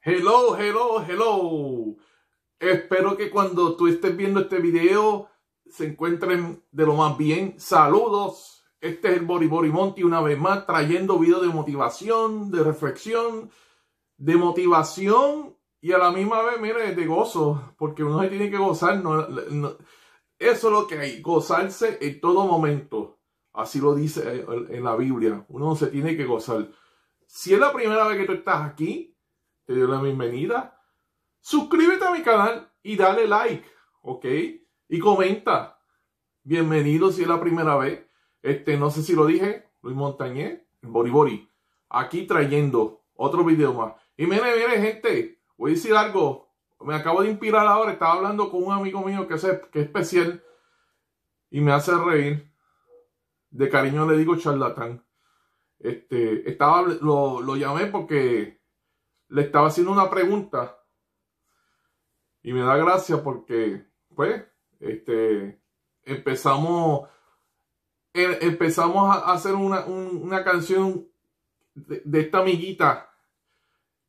Hello, hello, hello. Espero que cuando tú estés viendo este video se encuentren de lo más bien. Saludos. Este es el Bori Bori Monty una vez más trayendo videos de motivación, de reflexión, de motivación y a la misma vez, mire, de gozo, porque uno se tiene que gozar. no, eso es lo que hay, gozarse en todo momento. Así lo dice en la Biblia. Uno se tiene que gozar. Si es la primera vez que tú estás aquí, te doy la bienvenida. Suscríbete a mi canal y dale like, ¿ok? Y comenta. Bienvenido si es la primera vez. Este, no sé si lo dije, Luis Montañé, Boribori. Aquí trayendo otro video más. Y mire, mire, gente, voy a decir algo. Me acabo de inspirar ahora. Estaba hablando con un amigo mío que es, que especial y me hace reír. De cariño le digo charlatán. Este, estaba, lo llamé porque le estaba haciendo una pregunta y me da gracia porque, pues, este, empezamos, e, empezamos a hacer una, una canción de, esta amiguita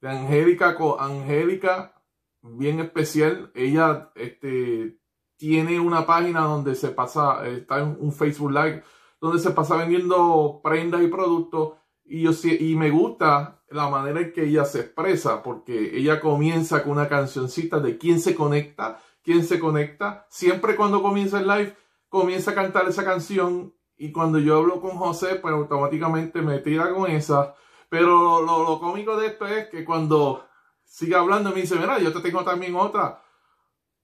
de Angélica, Angélica, bien especial. Ella, este, tiene una página donde se pasa, está en un Facebook Live, donde se pasa vendiendo prendas y productos y, yo, y me gusta la manera en que ella se expresa, porque ella comienza con una cancioncita de quién se conecta, quién se conecta. Siempre cuando comienza el live, comienza a cantar esa canción. Y cuando yo hablo con José, pues automáticamente me tira con esa. Pero lo, cómico de esto es que cuando sigue hablando, me dice, mira, yo te tengo también otra.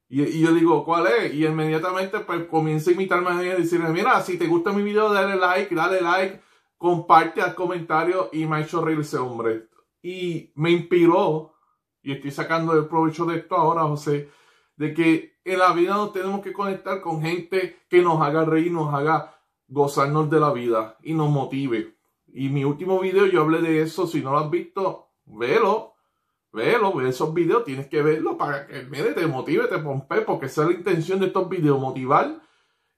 Y, yo digo, ¿cuál es? Y inmediatamente pues comienza a imitarme a ella y decirle, mira, si te gusta mi video, dale like, dale like comparte, al comentario y me ha hecho reír ese hombre. Y me inspiró, y estoy sacando el provecho de esto ahora, José, de que en la vida nos tenemos que conectar con gente que nos haga reír, nos haga gozarnos de la vida y nos motive. Y mi último video yo hablé de eso, si no lo has visto, velo, velo, ve esos videos, tienes que verlo para que mire, te motive, te pompe, porque esa es la intención de estos videos, motivar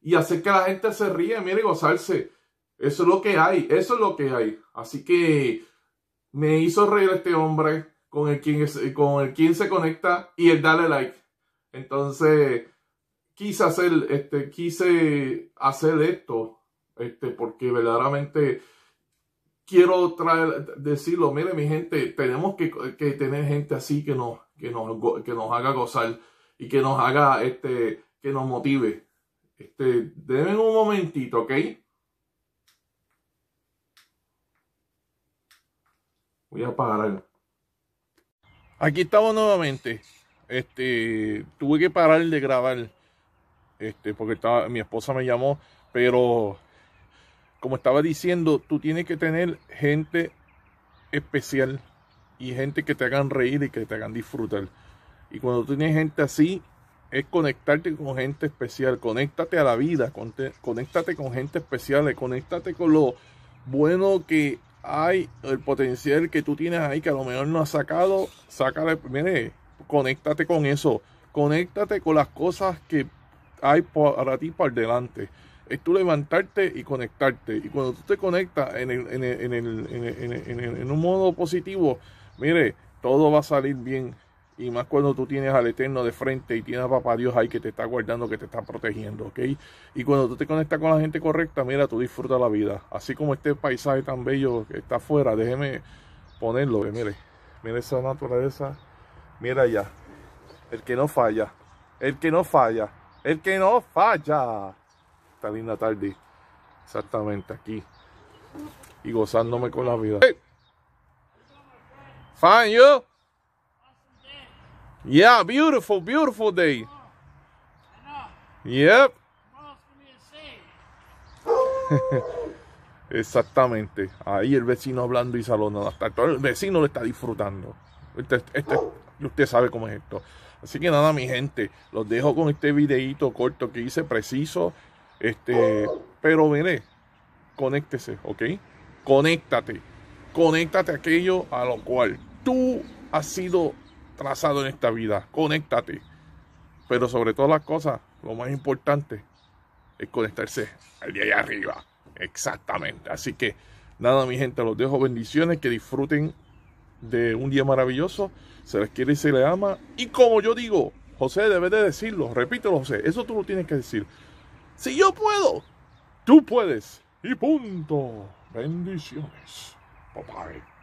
y hacer que la gente se ríe, mire, gozarse. Eso es lo que hay, eso es lo que hay. Así que me hizo reír este hombre con el quien, con el quien se conecta y el darle like. Entonces, quise hacer, este, quise hacer esto, este, porque verdaderamente quiero traer, decirlo, mire mi gente, tenemos que, tener gente así que nos, que que nos haga gozar y que nos haga, este, que nos motive. Este, denme un momentito, ¿ok? Voy a apagar Aquí estamos nuevamente. Este, tuve que parar de grabar. Este, porque estaba, mi esposa me llamó, pero como estaba diciendo, tú tienes que tener gente especial y gente que te hagan reír y que te hagan disfrutar. Y cuando tienes gente así, es conectarte con gente especial, conéctate a la vida, conéctate con gente especial, conéctate con lo bueno que hay el potencial que tú tienes ahí que a lo mejor no has sacado, sácale, mire, conéctate con eso, conéctate con las cosas que hay para ti para adelante, Es tu levantarte y conectarte. Y cuando tú te conectas en, el, en, el, en, en un modo positivo, mire, todo va a salir bien. Y más cuando tú tienes al Eterno de frente y tienes a Papá Dios ahí que te está guardando, que te está protegiendo, ¿ok? Y cuando tú te conectas con la gente correcta, mira, tú disfrutas la vida. Así como este paisaje tan bello que está afuera, déjeme ponerlo, que mire, mire esa naturaleza, mira allá. El que no falla, el que no falla, el que no falla. Esta linda tarde, exactamente aquí. Y gozándome con la vida. Hey. you. Yeah, beautiful, beautiful day. Yep. Exactamente. Ahí el vecino hablando y saludando. el vecino lo está disfrutando. Este, este, usted sabe cómo es esto. Así que nada, mi gente, los dejo con este videito corto que hice preciso. Este, pero mire, conéctese, ¿ok? Conéctate. Conéctate a aquello a lo cual tú has sido trazado en esta vida. Conéctate. Pero sobre todas las cosas, lo más importante es conectarse al día de arriba. Exactamente. Así que nada, mi gente, los dejo bendiciones, que disfruten de un día maravilloso. Se les quiere y se les ama. Y como yo digo, José debe de decirlo. Repítelo, José. Eso tú lo tienes que decir. Si yo puedo, tú puedes. Y punto. Bendiciones. papá